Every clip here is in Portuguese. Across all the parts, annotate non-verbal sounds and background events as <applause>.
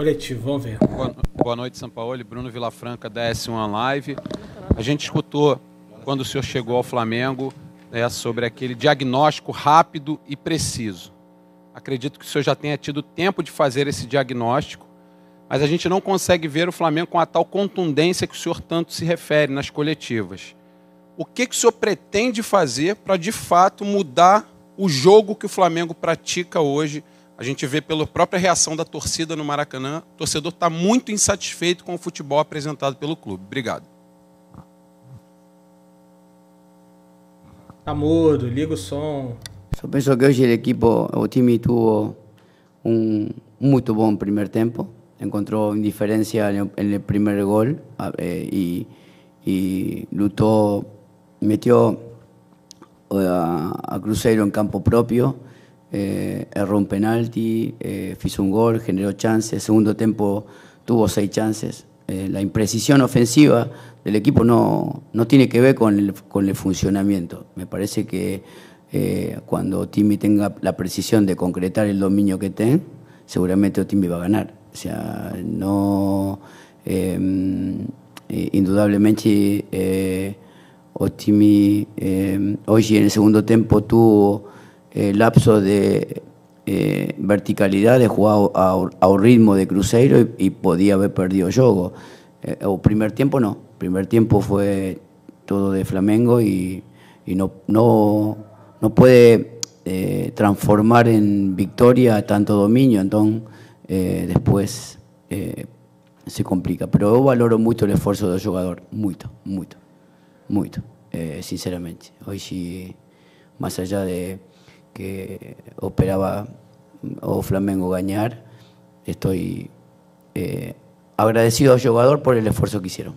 coletivo, vamos ver. Boa, boa noite, São Paulo. Bruno Vilafranca, da S1 Live. A gente escutou, quando o senhor chegou ao Flamengo, né, sobre aquele diagnóstico rápido e preciso. Acredito que o senhor já tenha tido tempo de fazer esse diagnóstico, mas a gente não consegue ver o Flamengo com a tal contundência que o senhor tanto se refere nas coletivas. O que, que o senhor pretende fazer para, de fato, mudar o jogo que o Flamengo pratica hoje a gente vê pela própria reação da torcida no Maracanã, o torcedor está muito insatisfeito com o futebol apresentado pelo clube. Obrigado. Tá mudo, liga o som. Eu penso que hoje a equipe, o time teve um muito bom primeiro tempo. Encontrou indiferença no primeiro gol eh, e, e lutou, meteu eh, a, a Cruzeiro em campo próprio. Eh, erró un penalti, eh, hizo un gol, generó chances, segundo tiempo tuvo seis chances. Eh, la imprecisión ofensiva del equipo no, no tiene que ver con el, funcionamiento. Me parece que eh, cuando Timmy tenga la precisión de concretar el dominio que tenga, seguramente Timmy va a ganar. O sea, no... Em, indudablemente... Otimi em, hoy en el segundo tiempo tuvo el eh, lapso de eh, verticalidad, de jugar a, un ritmo de Cruzeiro y, podía haber perdido el juego. Eh, o primer tiempo no, primer tiempo fue todo de Flamengo y, no, no, no puede transformar en victoria tanto dominio, entonces después se complica. Pero valoro mucho el esfuerzo del jugador, mucho, mucho, mucho, sinceramente. Hoy sí, más allá de... que operaba o Flamengo ganar. Estoy eh, agradecido ao jogador por el esforço que hicieron.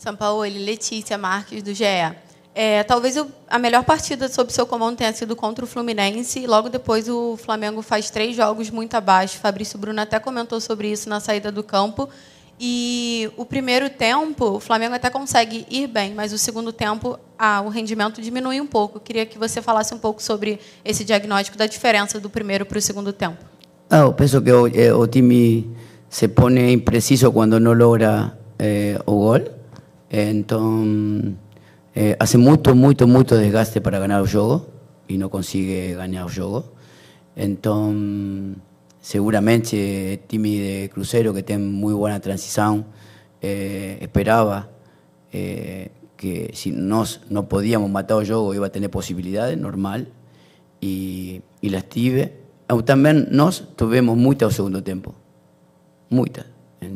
São Paulo, Letícia Marques, do Gea. É, talvez a melhor partida sob seu comando tenha sido contra o Fluminense. Logo depois, o Flamengo faz três jogos muito abaixo. Fabrício Bruno até comentou sobre isso na saída do campo. E o primeiro tempo, o Flamengo até consegue ir bem, mas o segundo tempo ah, o rendimento diminui um pouco. Eu queria que você falasse um pouco sobre esse diagnóstico da diferença do primeiro para o segundo tempo. Ah, eu penso que o, é, o time se põe impreciso quando não logra eh, o gol. Então, eh, hace muito, muito, muito desgaste para ganhar o jogo e não consegue ganhar o jogo. Então, seguramente o time de Cruzeiro, que tem muito boa transição, eh, esperava. Eh, que si nos, no podíamos matar yo iba a tener posibilidades, normal, y, y las tive. También nos tuvimos muchas al segundo tiempo, muchas.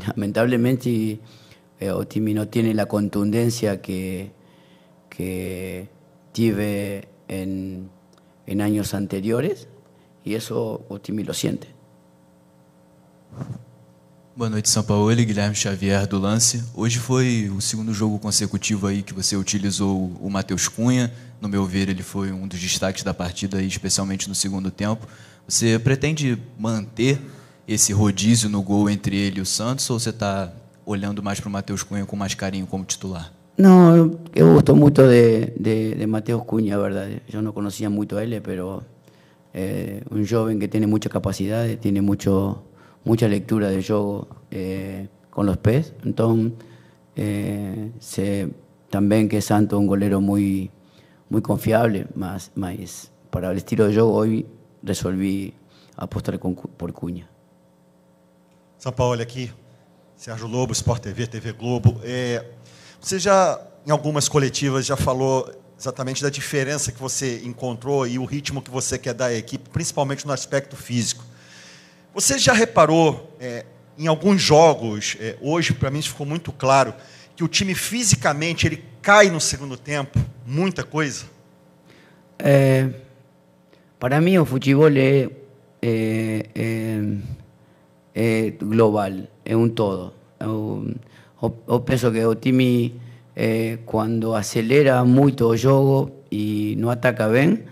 Lamentablemente, eh, Otimi no tiene la contundencia que, que tive en, en años anteriores, y eso Otimi lo siente. Boa noite, São Paulo. Guilherme Xavier do Lance. Hoje foi o segundo jogo consecutivo aí que você utilizou o Matheus Cunha. No meu ver, ele foi um dos destaques da partida, especialmente no segundo tempo. Você pretende manter esse rodízio no gol entre ele e o Santos ou você está olhando mais para o Matheus Cunha com mais carinho como titular? Não, eu, gosto muito de, de, de Matheus Cunha, verdade. Eu não conhecia muito ele, eh, mas é um jovem que tem muita capacidade, tem muito mucha lectura de jogo eh, con los pies. Entonces, eh, sé también que Santo é un golero muy, muy confiable, más, más para el estilo de jogo hoy resolví apostar con, por Cunha. São Paulo aqui, Sérgio Lobo, Sport TV, TV Globo. É, você já, em algumas coletivas, já falou exatamente da diferença que você encontrou e o ritmo que você quer dar à equipe, principalmente no aspecto físico. Você já reparou é, em alguns jogos, é, hoje para mim isso ficou muito claro, que o time fisicamente ele cai no segundo tempo, muita coisa? É, para mim o futebol é, é, é, é global, é um todo. Eu, é eu penso que o time, quando acelera muito o jogo e não ataca bem,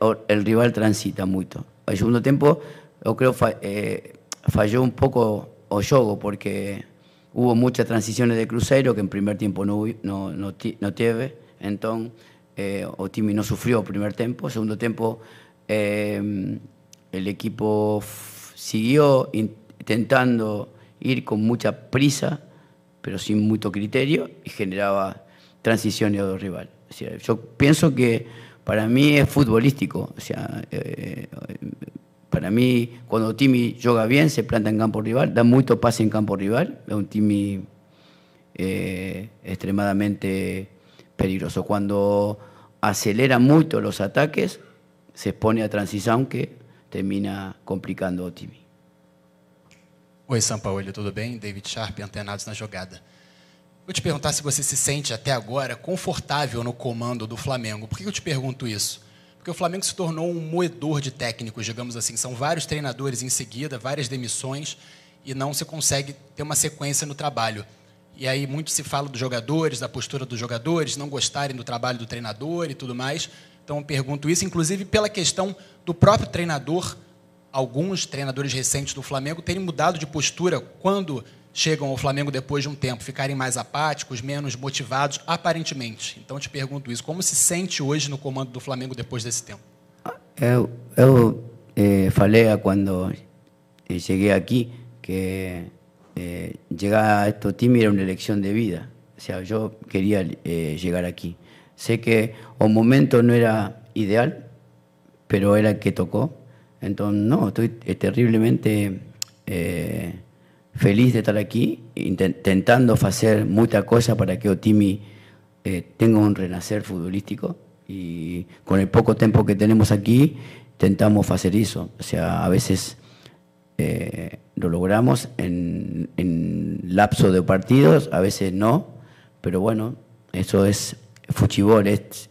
o rival transita muito. O segundo tempo yo creo que eh, falló un poco Oyogo porque hubo muchas transiciones de crucero que en primer tiempo no, no, no, no entonces eh, no sufrió el primer tiempo, segundo tiempo eh, el equipo siguió intentando ir con mucha prisa, pero sin mucho criterio y generaba transiciones de rival. O yo pienso que para mí es futbolístico, o sea, Para mí, cuando o time joga bien, se planta en campo rival, da mucho pase en campo rival, es un time eh, extremadamente peligroso. Cuando acelera mucho los ataques, se expone a transição que termina complicando o time. Oi, Paulo, tudo bem? David Sharp, antenados na jogada. Vou te perguntar se você se sente até agora confortável no comando do Flamengo. Por que eu te pergunto isso? Porque o Flamengo se tornou um moedor de técnicos, digamos assim. São vários treinadores em seguida, várias demissões, e não se consegue ter uma sequência no trabalho. E aí muito se fala dos jogadores, da postura dos jogadores, não gostarem do trabalho do treinador e tudo mais. Então eu pergunto isso, inclusive pela questão do próprio treinador, alguns treinadores recentes do Flamengo terem mudado de postura quando chegam ao Flamengo depois de um tempo ficarem mais apáticos, menos motivados, aparentemente. Então te pergunto isso: como se sente hoje no comando do Flamengo depois desse tempo? Eu, eu eh, falei quando eh, cheguei aqui que chegar eh, a este time era uma eleição de vida. Ou seja, eu queria chegar aqui. Sei que o momento não era ideal, mas era o que tocou. Então, não, estou terrivelmente. feliz de estar aquí, intentando hacer mucha cosa para que Otimi eh, tenga un renacer futbolístico y con el poco tiempo que tenemos aquí, intentamos hacer eso. O sea, a veces eh, lo logramos en, lapso de partidos, a veces no, pero bueno, eso es fuchibol, es,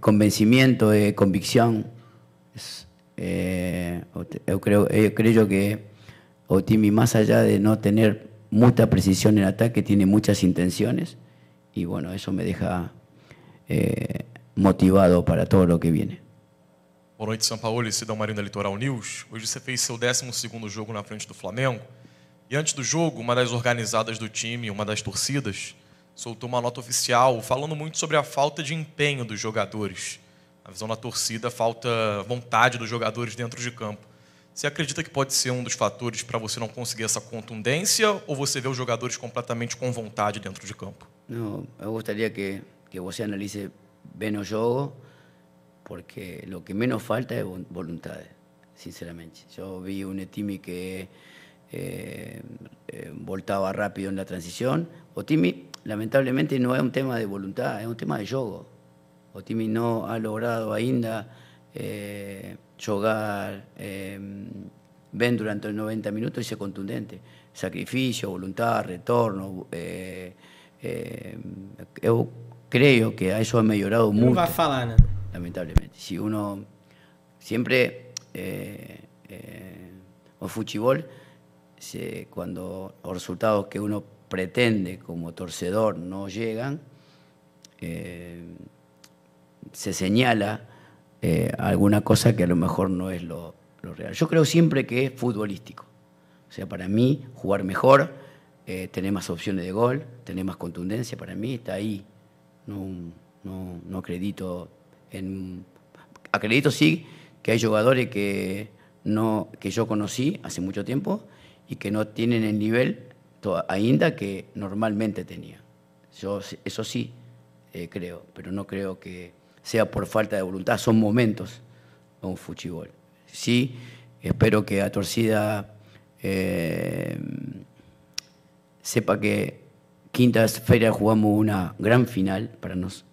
convencimiento, es convicción. Eh, yo, creo, eh, yo creo que O time, más allá de no tener mucha precisión en ataque, tiene muchas intenciones y bueno, eso me deja eh, motivado para todo lo que viene. Boa noite, São Paulo. Cidão Marinho da Litoral News. Hoje você fez seu 12º jogo na frente do Flamengo. E antes do jogo, uma das organizadas do time, uma das torcidas, soltou uma nota oficial falando muito sobre a falta de empenho dos jogadores. A visão da torcida, falta vontade dos jogadores dentro de campo. Você acredita que pode ser um dos fatores para você não conseguir essa contundência ou você vê os jogadores completamente com vontade dentro de campo? Não, eu gostaria que, que você analise bem o jogo, porque o que menos falta é vontade, sinceramente. Eu vi um time que eh, eh voltava rápido na transição. O time, lamentavelmente, não é um tema de vontade, é um tema de jogo. O time não ha logrado ainda. Eh, Chogar, em, ven durante los 90 minutos y se contundente. Sacrificio, voluntad, retorno. yo eh, em, creo que a eso ha mejorado mucho. Lamentablemente. Si uno siempre eh, eh, o fútbol, cuando los resultados que uno pretende como torcedor no llegan, se señala eh, alguna cosa que a lo mejor no es lo, real. Yo creo siempre que es futbolístico. O sea, para mí, jugar mejor, eh, tener más opciones de gol, tener más contundencia, para mí está ahí. No, acredito en. Acredito sí que hay jugadores que, no, que yo conocí hace mucho tiempo y que no tienen el nivel ainda que normalmente tenía. Yo eso sí eh, creo, pero no creo que sea por falta de voluntad, son momentos un fuchibol. Sí, espero que la Torcida eh, sepa que quintas feira jugamos una gran final para nosotros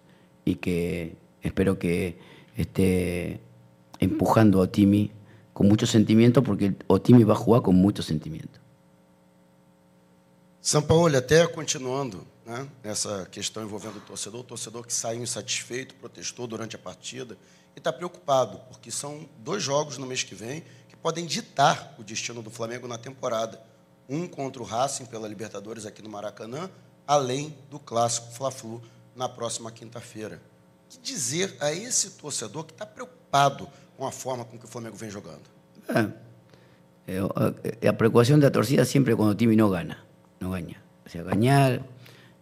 y que espero que esté empujando a Otimi con mucho sentimiento porque Otimi va a jugar con mucho sentimiento. San Paulo até continuando né, nessa questão envolvendo o torcedor, o torcedor que saiu insatisfeito, protestou durante a partida e está preocupado, porque são dois jogos no mês que vem que podem ditar o destino do Flamengo na temporada. Um contra o Racing pela Libertadores aqui no Maracanã, além do clássico Fla-Flu na próxima quinta-feira. Que dizer a esse torcedor que está preocupado com a forma com que o Flamengo vem jogando? É, é, é, é a preocupação da torcida sempre quando o time não gana, não ganha. Se ganhar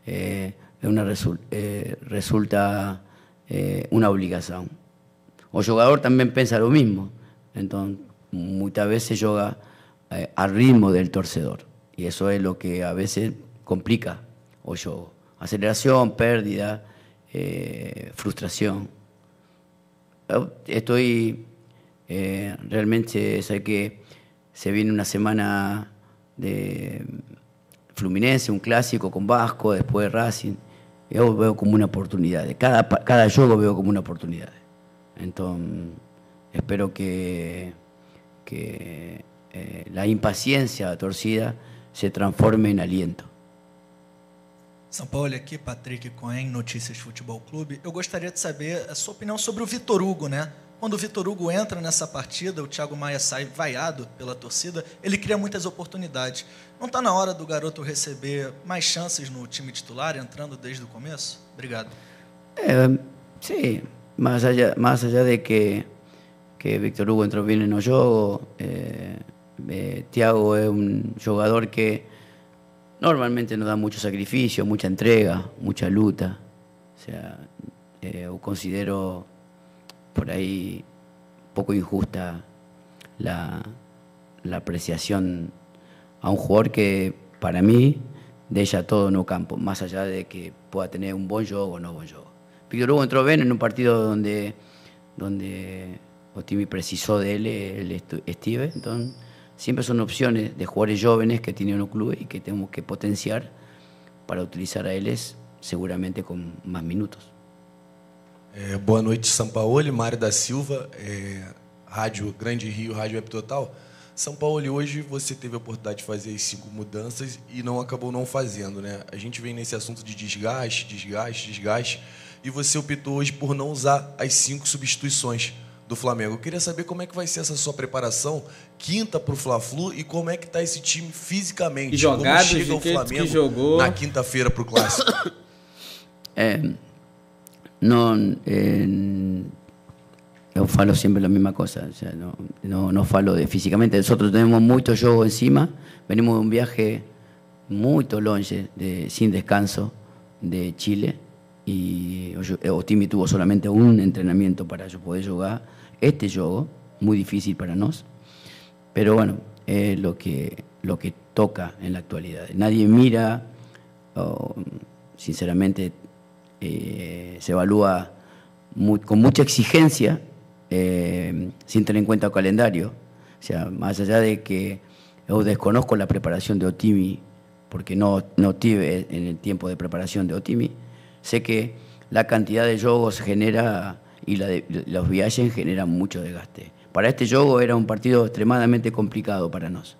eh, una eh, resulta eh, una obligación. O jugador también piensa lo mismo. Entonces, muchas veces juega eh, al ritmo del torcedor. Y eso es lo que a veces complica o juego. Aceleración, pérdida, frustración. Estoy realmente, sé que se viene una semana de Fluminense, un clásico con Vasco, después Racing. Yo veo como una oportunidad. Cada, cada juego veo como una oportunidad. Entonces, espero que, que eh, la impaciencia torcida se transforme em aliento. São Paulo aqui, Patrick Cohen, Notícias Futebol Clube. Eu gostaria de saber a sua opinião sobre o Vitor Hugo, né? Quando o Vitor Hugo entra nessa partida, o Thiago Maia sai vaiado pela torcida, ele cria muitas oportunidades. Não está na hora do garoto receber mais chances no time titular, entrando desde o começo? Obrigado. É, sim, mais allá, más allá de que, que Víctor Hugo entrou bem no jogo, é, é, Thiago é um jogador que normalmente nos dá muito sacrifício, muita entrega, muita luta. O sea, é, considero por ahí poco injusta la, apreciación a un jugador que para mí de ella todo no campo, más allá de que pueda tener un buen juego o no buen juego. pero luego entró Ben en un partido donde, donde Otimi precisó de él, el Steve, entonces siempre son opciones de jugadores jóvenes que tienen un club y que tenemos que potenciar para utilizar a él seguramente con más minutos. É, boa noite, Sampaoli, Mário da Silva, é, Rádio Grande Rio, Rádio Web Total. Sampaoli, hoje você teve a oportunidade de fazer as cinco mudanças e não acabou não fazendo, né? A gente vem nesse assunto de desgaste, desgaste, desgaste, e você optou hoje por não usar as cinco substituições do Flamengo. Eu queria saber como é que vai ser essa sua preparação quinta para o Fla-Flu e como é que está esse time fisicamente. jogado, como chega o Flamengo jogou... na quinta-feira para o Clássico. <coughs> É, no yo falo siempre la misma cosa, no, falo de físicamente. Nosotros tenemos mucho yogo encima, venimos de un viaje muy longe, de, sin descanso, de Chile, y Otimi tuvo solamente un entrenamiento para yo poder jugar este juego, muy difícil para nos, pero bueno, es lo que, lo que toca en la actualidad. Nadie mira, sinceramente, eh, se evalúa con mucha exigencia, eh, sin tener en cuenta el calendario. O sea, más allá de que yo desconozco la preparación de Otimi, porque no, no eh, en el tiempo de preparación de Otimi, sé que la cantidad de jogos genera y los viajes generan mucho desgaste. Para este juego era un partido extremadamente complicado para nos,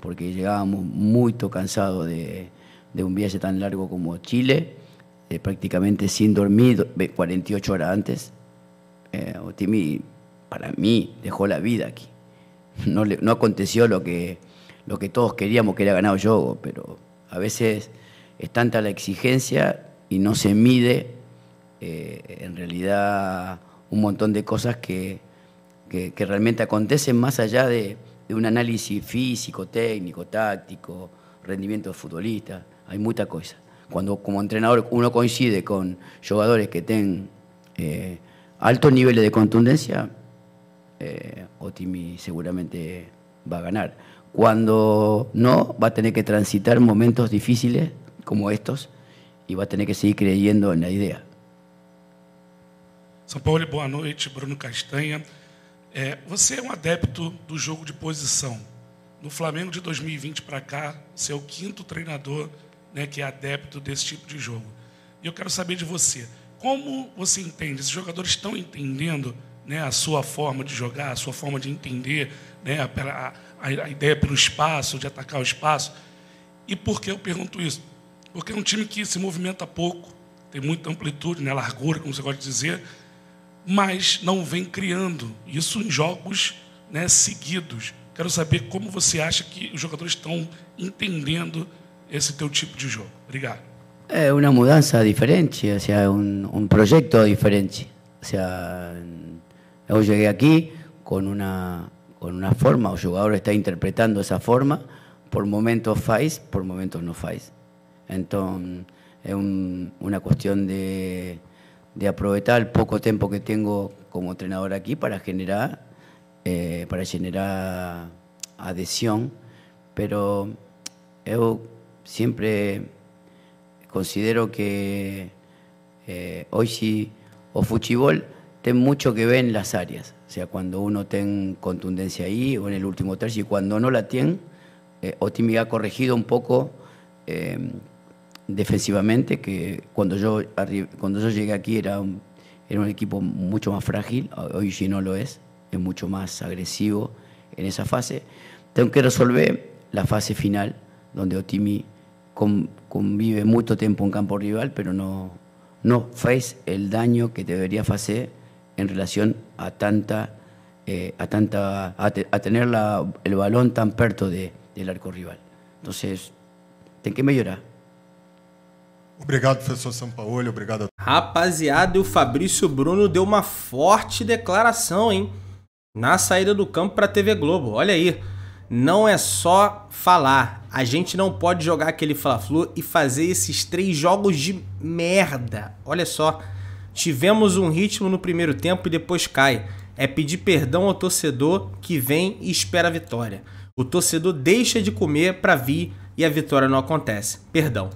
porque llegábamos muy cansados de, un viaje tan largo como Chile eh, prácticamente sin dormir 48 horas antes, eh, Otimi para mí dejó la vida aquí. <laughs> No, le, no aconteció lo que, lo que todos queríamos que era ganado yo pero a veces es tanta la exigencia y no se mide eh, en realidad un montón de cosas que, que, realmente acontecen más allá de, un análisis físico, técnico, táctico, rendimiento de futbolista. Hay mucha cosa. cuando como entrenador uno coincide con jugadores que tienen eh, altos niveles de contundencia, eh, Otimi seguramente va a ganar. Cuando no, va a tener que transitar momentos difíciles como estos e vai ter que seguir creyendo na ideia. São Paulo, boa noite. Bruno Castanha. É, você é um adepto do jogo de posição. No Flamengo de 2020 para cá, você é o quinto treinador né, que é adepto desse tipo de jogo. E eu quero saber de você, como você entende? Os jogadores estão entendendo né, a sua forma de jogar, a sua forma de entender né, a, a, a ideia pelo espaço, de atacar o espaço? E por que eu pergunto isso? Porque é um time que se movimenta pouco, tem muita amplitude, né, largura, como você gosta de dizer, mas não vem criando. Isso em jogos né, seguidos. Quero saber como você acha que os jogadores estão entendendo es teu tipo de juego. Gracias. Es una mudanza diferente, o sea, un um, um diferente. O sea, yo llegué aquí con una forma, o jugador está interpretando esa forma, por momentos faz, por momentos no faz. Entonces, es una um, cuestión de, de, aprovechar el poco tiempo que tengo como entrenador aquí para generar, eh, para generar adhesión, pero yo siempre considero que hoy eh, sí o fuchibol ten mucho que ver en las áreas. O sea, cuando uno ten contundencia ahí o en el último tercio y cuando no la tiene, eh, ha corregido un poco eh, defensivamente, que cuando yo, cuando yo llegué aquí era un, era un equipo mucho más frágil, hoy sí no lo es, es mucho más agresivo en esa fase. Tengo que resolver la fase final donde Otimi convive mucho tiempo en campo rival, pero no, no el daño que debería hacer en relación a tanta, eh, a, tanta a, tener el balón tan perto de, del arco rival. Entonces, tiene que mejorar Obrigado, professor Sampaoli, obrigado. Rapaziada, o Fabrício Bruno deu uma forte declaração, hein? Na saída do campo para TV Globo. Olha aí. não é só falar. A gente não pode jogar aquele Fla-Flu e fazer esses três jogos de merda. Olha só, tivemos um ritmo no primeiro tempo e depois cai. É pedir perdão ao torcedor que vem e espera a vitória. O torcedor deixa de comer para vir e a vitória não acontece. Perdão.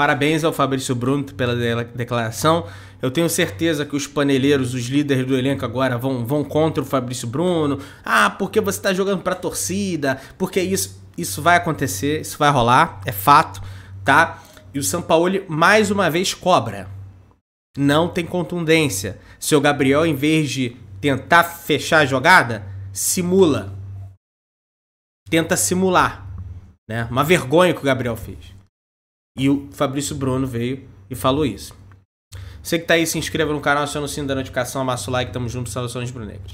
Parabéns ao Fabrício Bruno pela declaração. Eu tenho certeza que os paneleiros, os líderes do elenco agora vão, vão contra o Fabrício Bruno. Ah, porque você está jogando para a torcida? Porque isso, isso vai acontecer, isso vai rolar, é fato, tá? E o Sampaoli mais uma vez cobra. Não tem contundência. Seu Gabriel, em vez de tentar fechar a jogada, simula. Tenta simular. Né? Uma vergonha que o Gabriel fez. E o Fabrício Bruno veio e falou isso. Você que tá aí, se inscreva no canal, aciona o sino da notificação, amassa o like, tamo junto, saudações brunegras.